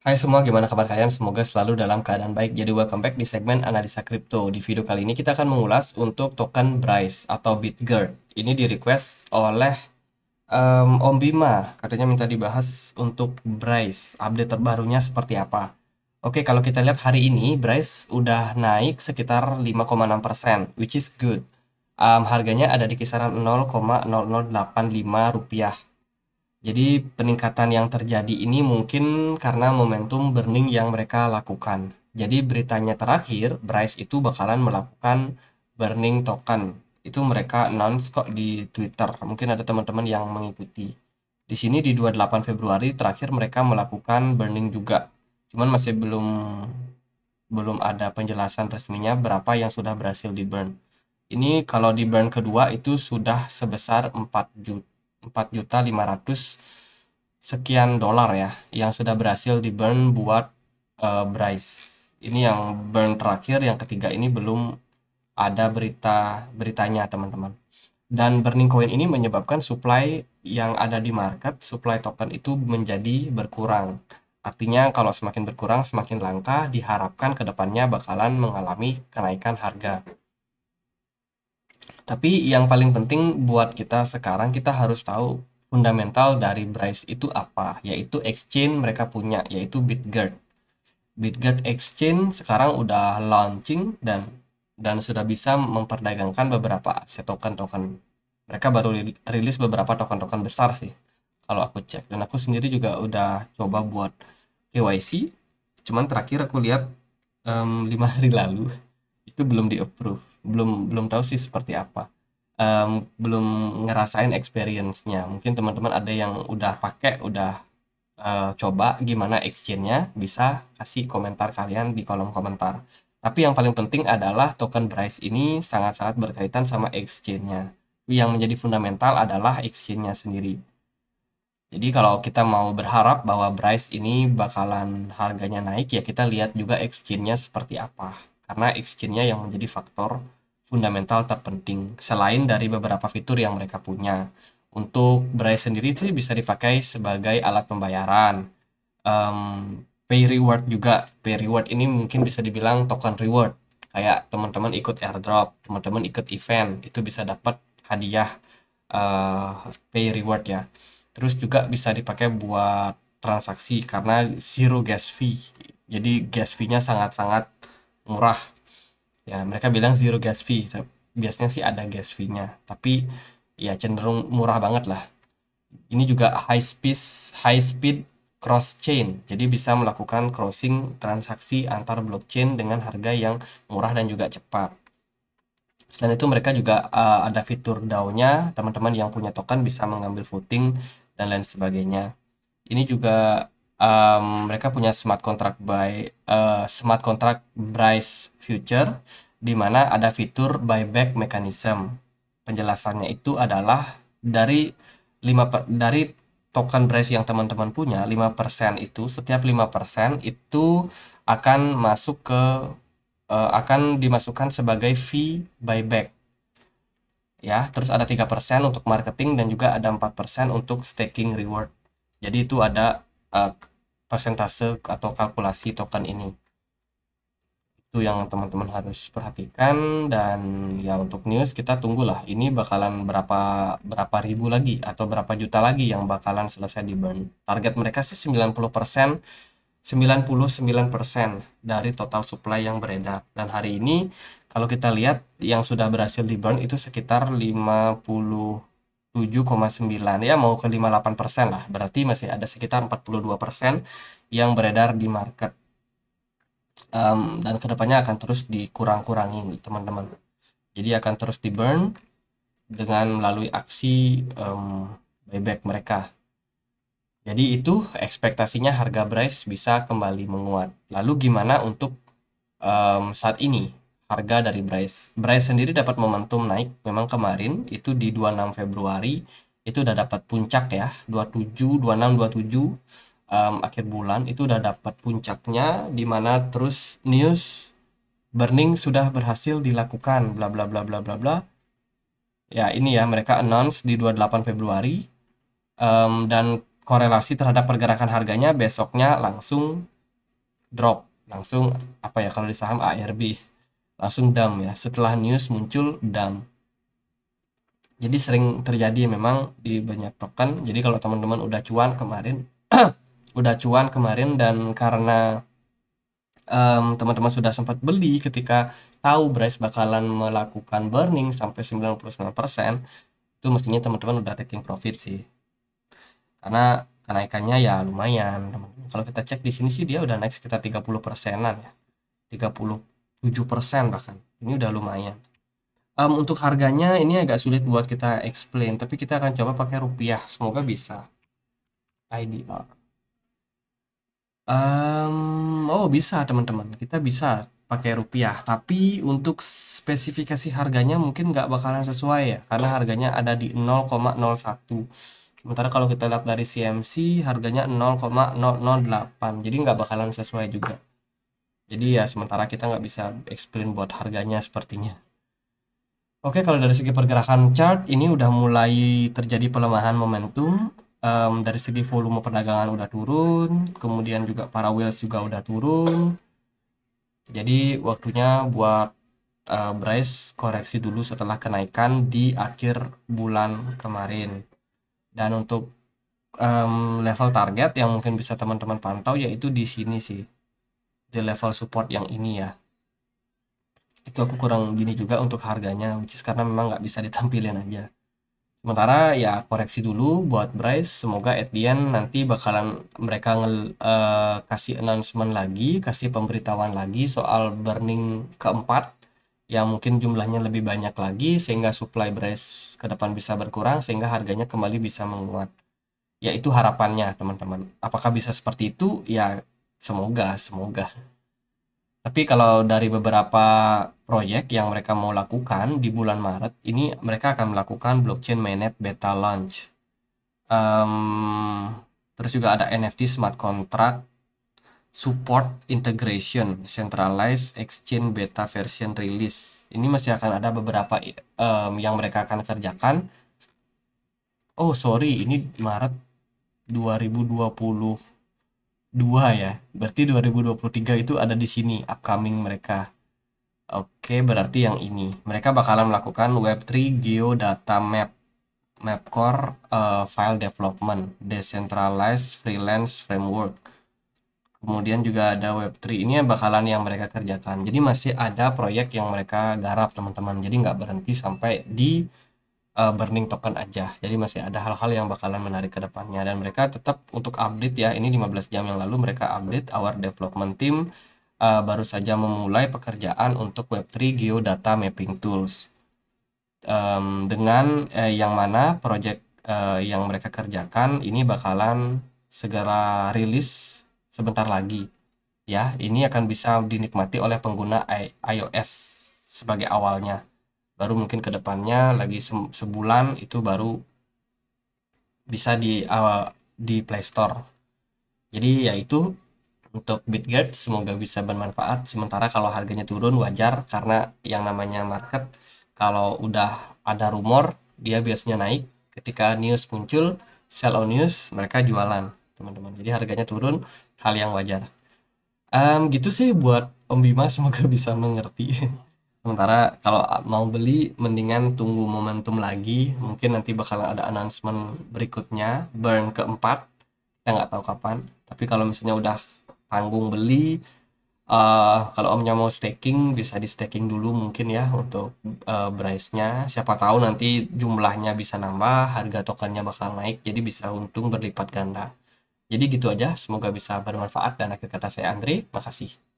Hai semua, gimana kabar kalian? Semoga selalu dalam keadaan baik. Jadi welcome back di segmen analisa kripto. Di video kali ini kita akan mengulas untuk token Bryce atau BitGuard. Ini di request oleh um, Om Bima, katanya minta dibahas untuk Bryce. Update terbarunya seperti apa? Oke, kalau kita lihat hari ini Bryce udah naik sekitar 5,6%, which is good. Um, harganya ada di kisaran 0,0085 rupiah jadi peningkatan yang terjadi ini mungkin karena momentum burning yang mereka lakukan. Jadi beritanya terakhir, Bryce itu bakalan melakukan burning token. Itu mereka announce kok di Twitter. Mungkin ada teman-teman yang mengikuti. Di sini di 28 Februari terakhir mereka melakukan burning juga. Cuman masih belum belum ada penjelasan resminya berapa yang sudah berhasil di burn. Ini kalau di burn kedua itu sudah sebesar 4 juta 4.500 sekian dolar ya yang sudah berhasil di burn buat uh, Bryce. Ini yang burn terakhir, yang ketiga ini belum ada berita beritanya teman-teman. Dan burning coin ini menyebabkan supply yang ada di market, supply token itu menjadi berkurang. Artinya kalau semakin berkurang, semakin langka, diharapkan kedepannya bakalan mengalami kenaikan harga. Tapi yang paling penting buat kita sekarang kita harus tahu fundamental dari Bryce itu apa, yaitu exchange mereka punya, yaitu BitGuard. BitGuard Exchange sekarang udah launching dan dan sudah bisa memperdagangkan beberapa aset token-token. Mereka baru rilis beberapa token-token besar sih, kalau aku cek. Dan aku sendiri juga udah coba buat KYC, cuman terakhir aku lihat um, mmm, 5 hari lalu itu belum di approve belum belum tahu sih seperti apa um, belum ngerasain experience-nya mungkin teman-teman ada yang udah pakai udah uh, coba gimana exchange-nya bisa kasih komentar kalian di kolom komentar tapi yang paling penting adalah token price ini sangat-sangat berkaitan sama exchange-nya. Yang menjadi fundamental adalah exchange-nya sendiri. Jadi kalau kita mau berharap bahwa price ini bakalan harganya naik, ya kita lihat juga exchange-nya seperti apa karena exchange-nya yang menjadi faktor fundamental terpenting selain dari beberapa fitur yang mereka punya. Untuk Bray sendiri sih bisa dipakai sebagai alat pembayaran. Um, pay reward juga. Pay reward ini mungkin bisa dibilang token reward. Kayak teman-teman ikut airdrop, teman-teman ikut event, itu bisa dapat hadiah uh, pay reward ya. Terus juga bisa dipakai buat transaksi karena zero gas fee. Jadi gas fee-nya sangat-sangat murah ya mereka bilang zero gas fee biasanya sih ada gas fee-nya tapi ya cenderung murah banget lah ini juga high speed high speed cross chain jadi bisa melakukan crossing transaksi antar blockchain dengan harga yang murah dan juga cepat selain itu mereka juga uh, ada fitur DAO-nya teman-teman yang punya token bisa mengambil voting dan lain sebagainya ini juga um, mereka punya smart contract by uh, smart contract price future di mana ada fitur buyback mechanism. Penjelasannya itu adalah dari 5 per, dari token price yang teman-teman punya 5% itu setiap 5% itu akan masuk ke uh, akan dimasukkan sebagai fee buyback. Ya, terus ada tiga persen untuk marketing dan juga ada empat persen untuk staking reward. Jadi itu ada uh, persentase atau kalkulasi token ini itu yang teman-teman harus perhatikan dan ya untuk news kita tunggulah ini bakalan berapa berapa ribu lagi atau berapa juta lagi yang bakalan selesai di burn target mereka sih 90% 99% dari total supply yang beredar dan hari ini kalau kita lihat yang sudah berhasil di burn itu sekitar 50 7,9 ya mau ke 58% persen lah berarti masih ada sekitar 42% persen yang beredar di market um, dan kedepannya akan terus dikurang-kurangin teman-teman jadi akan terus di burn dengan melalui aksi um, buyback mereka jadi itu ekspektasinya harga Bryce bisa kembali menguat lalu gimana untuk um, saat ini harga dari Bryce. Bryce sendiri dapat momentum naik memang kemarin itu di 26 Februari itu udah dapat puncak ya 27 26 27 um, akhir bulan itu udah dapat puncaknya di mana terus news burning sudah berhasil dilakukan bla bla bla bla bla bla ya ini ya mereka announce di 28 Februari um, dan korelasi terhadap pergerakan harganya besoknya langsung drop langsung apa ya kalau di saham ARB langsung dump ya setelah news muncul dump jadi sering terjadi memang di banyak token jadi kalau teman-teman udah cuan kemarin udah cuan kemarin dan karena teman-teman um, sudah sempat beli ketika tahu Bryce bakalan melakukan burning sampai 99% itu mestinya teman-teman udah taking profit sih karena kenaikannya ya lumayan kalau kita cek di sini sih dia udah naik sekitar 30 persenan ya 30 7% bahkan ini udah lumayan um, untuk harganya ini agak sulit buat kita explain tapi kita akan coba pakai rupiah semoga bisa IDR um, oh bisa teman-teman kita bisa pakai rupiah tapi untuk spesifikasi harganya mungkin nggak bakalan sesuai ya karena harganya ada di 0,01 sementara kalau kita lihat dari CMC harganya 0,008 jadi nggak bakalan sesuai juga jadi ya sementara kita nggak bisa explain buat harganya sepertinya Oke kalau dari segi pergerakan chart ini udah mulai terjadi pelemahan momentum um, dari segi volume perdagangan udah turun kemudian juga para wheels juga udah turun jadi waktunya buat uh, Bryce koreksi dulu setelah kenaikan di akhir bulan kemarin dan untuk um, level target yang mungkin bisa teman-teman pantau yaitu di sini sih di level support yang ini ya itu aku kurang gini juga untuk harganya which is karena memang nggak bisa ditampilin aja sementara ya koreksi dulu buat Bryce semoga at the end nanti bakalan mereka ngel, uh, kasih announcement lagi kasih pemberitahuan lagi soal burning keempat yang mungkin jumlahnya lebih banyak lagi sehingga supply Bryce ke depan bisa berkurang sehingga harganya kembali bisa menguat. Yaitu harapannya teman-teman. Apakah bisa seperti itu? Ya semoga semoga tapi kalau dari beberapa proyek yang mereka mau lakukan di bulan Maret ini mereka akan melakukan blockchain mainnet beta launch um, terus juga ada NFT smart contract support integration centralized exchange beta version release ini masih akan ada beberapa um, yang mereka akan kerjakan oh sorry ini Maret 2020 dua ya berarti 2023 itu ada di sini upcoming mereka oke berarti yang ini mereka bakalan melakukan web3 geodata map mapcore uh, eh, file development decentralized freelance framework kemudian juga ada web3 ini bakalan yang mereka kerjakan jadi masih ada proyek yang mereka garap teman-teman jadi nggak berhenti sampai di uh, burning token aja. Jadi masih ada hal-hal yang bakalan menarik ke depannya dan mereka tetap untuk update ya. Ini 15 jam yang lalu mereka update our development team uh, baru saja memulai pekerjaan untuk Web3 Geodata Mapping Tools. Um, dengan eh, yang mana project uh, yang mereka kerjakan ini bakalan segera rilis sebentar lagi. Ya, ini akan bisa dinikmati oleh pengguna I iOS sebagai awalnya baru mungkin kedepannya lagi sebulan itu baru bisa di uh, di Play Store. Jadi yaitu untuk BitGuard semoga bisa bermanfaat. Sementara kalau harganya turun wajar karena yang namanya market kalau udah ada rumor dia biasanya naik. Ketika news muncul, sell on news mereka jualan, teman-teman. Jadi harganya turun hal yang wajar. Um, gitu sih buat Om Bima semoga bisa mengerti sementara kalau mau beli mendingan tunggu momentum lagi mungkin nanti bakalan ada announcement berikutnya burn keempat kita nggak tahu kapan tapi kalau misalnya udah tanggung beli uh, kalau omnya mau staking bisa di staking dulu mungkin ya untuk uh, eh, price nya siapa tahu nanti jumlahnya bisa nambah harga tokennya bakal naik jadi bisa untung berlipat ganda jadi gitu aja semoga bisa bermanfaat dan akhir kata saya Andre makasih